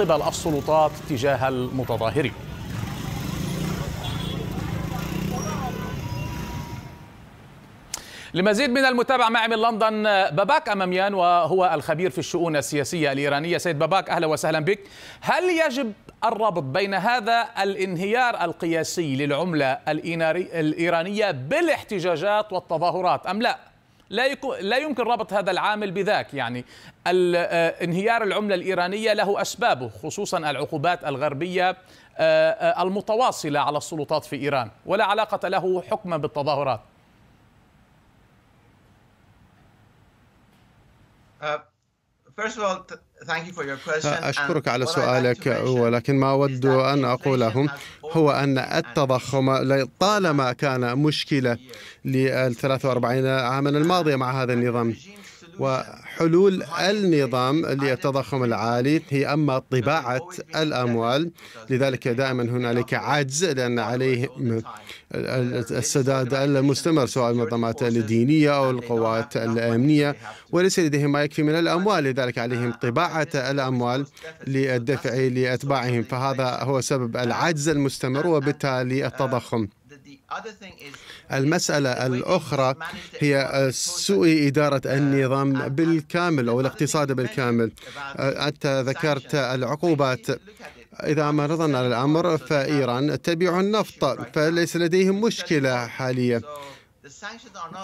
قبل السلطات تجاه المتظاهرين لمزيد من المتابعة معي من لندن باباك أماميان وهو الخبير في الشؤون السياسية الإيرانية سيد باباك أهلا وسهلا بك هل يجب الربط بين هذا الانهيار القياسي للعملة الإيرانية بالاحتجاجات والتظاهرات أم لا؟ لا لا يمكن ربط هذا العامل بذاك يعني آه، انهيار العمله الايرانيه له اسبابه خصوصا العقوبات الغربيه آه، آه، المتواصله على السلطات في ايران ولا علاقه له حكما بالتظاهرات uh, first of all أشكرك على سؤالك ولكن ما أود أن أقوله هو أن التضخم طالما كان مشكلة لل 43 عاما الماضية مع هذا النظام وحلول النظام للتضخم العالي هي أما طباعة الأموال لذلك دائما هنالك عجز لأن عليهم السداد المستمر سواء المنظمات الدينية أو القوات الأمنية وليس لديهم ما يكفي من الأموال لذلك عليهم طباعة الأموال للدفع لأتباعهم فهذا هو سبب العجز المستمر وبالتالي التضخم المسألة الأخرى هي سوء إدارة uh, النظام بالكامل أو الاقتصاد بالكامل أنت uh, ذكرت العقوبات إذا ما نظرنا على الأمر فإيران تبيع النفط فليس لديهم مشكلة حاليا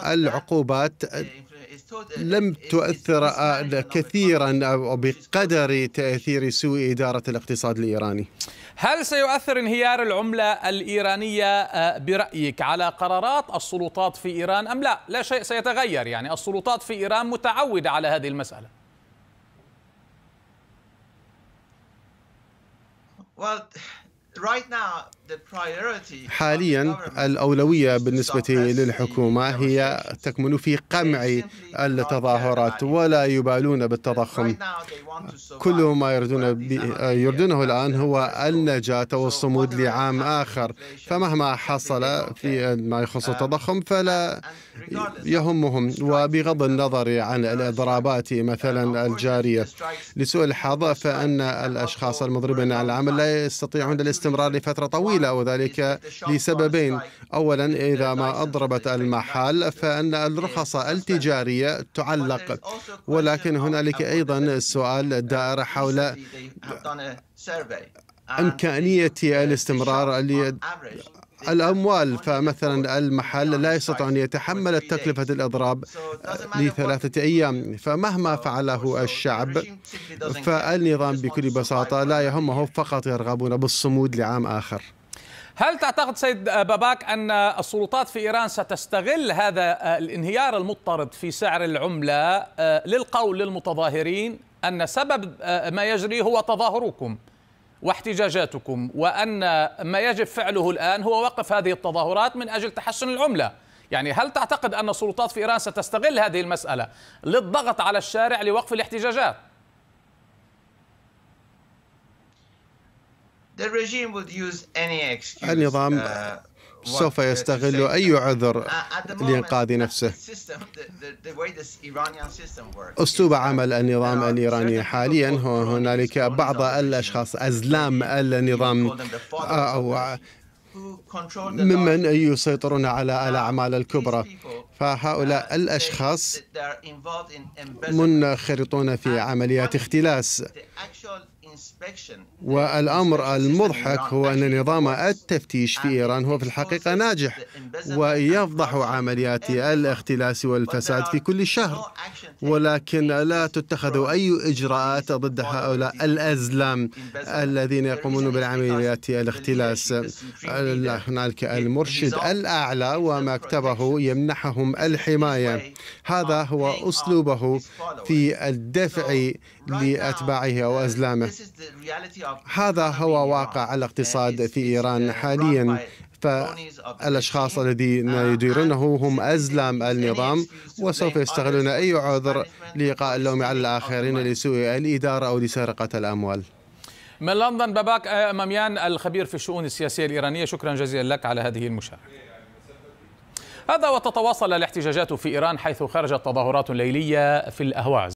العقوبات uh, لم تؤثر كثيرا أو بقدر تأثير سوء إدارة الاقتصاد الإيراني هل سيؤثر انهيار العملة الإيرانية آه، برأيك على قرارات السلطات في إيران أم لا؟ لا شيء سيتغير يعني السلطات في إيران متعودة على هذه المسألة حاليا الأولوية بالنسبة للحكومة هي تكمن في قمع التظاهرات ولا يبالون بالتضخم كل ما يردون آه، يردونه الآن هو النجاة والصمود لعام آخر فمهما حصل في ما يخص um, التضخم فلا يهمهم وبغض النظر عن الإضرابات مثلا الجارية لسوء الحظ فإن الأشخاص المضربين على العمل لا يستطيعون الاستمرار لفترة طويلة وذلك لسببين أولا إذا ما أضربت المحال فإن الرخص التجارية تعلق ولكن هنالك أيضا السؤال الدائرة آه، حول آه، إمكانية الاستمرار آه، الأموال فمثلا المحل لا يستطيع أن يتحمل تكلفة الإضراب لثلاثة أيام فمهما فعله الشعب فالنظام بكل بساطة لا يهمه فقط يرغبون بالصمود لعام آخر هل تعتقد سيد باباك أن السلطات في إيران ستستغل هذا الانهيار المضطرد في سعر العملة للقول للمتظاهرين أن سبب آه، ما يجري هو تظاهركم واحتجاجاتكم وأن ما يجب فعله الآن هو وقف هذه التظاهرات من أجل تحسن العملة يعني هل تعتقد أن السلطات في إيران ستستغل هذه المسألة للضغط على الشارع لوقف الاحتجاجات؟ النظام آه، سوف يستغل أي عذر لإنقاذ نفسه أسلوب عمل النظام الإيراني حاليا هو هنالك بعض الأشخاص أزلام النظام آه، أو ممن يسيطرون على الأعمال الكبرى فهؤلاء uh, الأشخاص منخرطون في عمليات اختلاس والأمر المضحك هو أن نظام التفتيش في إيران هو في الحقيقة ناجح ويفضح عمليات الاختلاس والفساد في كل شهر ولكن لا تتخذ أي إجراءات ضد هؤلاء الأزلام الذين يقومون بالعمليات الاختلاس هنالك المرشد الأعلى ومكتبه يمنحهم الحماية هذا هو أسلوبه في الدفع لأتباعه أو أزلامه هذا هو واقع الاقتصاد في إيران uh, حاليا فالأشخاص الذين uh, يديرونه هم أزلام النظام وسوف يستغلون أي عذر لإلقاء اللوم على الآخرين لسوء الإدارة أو لسرقة الأموال من لندن باباك آه، اماميان الخبير في الشؤون السياسية الإيرانية شكرا جزيلا لك على هذه المشاهدة هذا وتتواصل الاحتجاجات في إيران حيث خرجت تظاهرات ليلية في الأهواز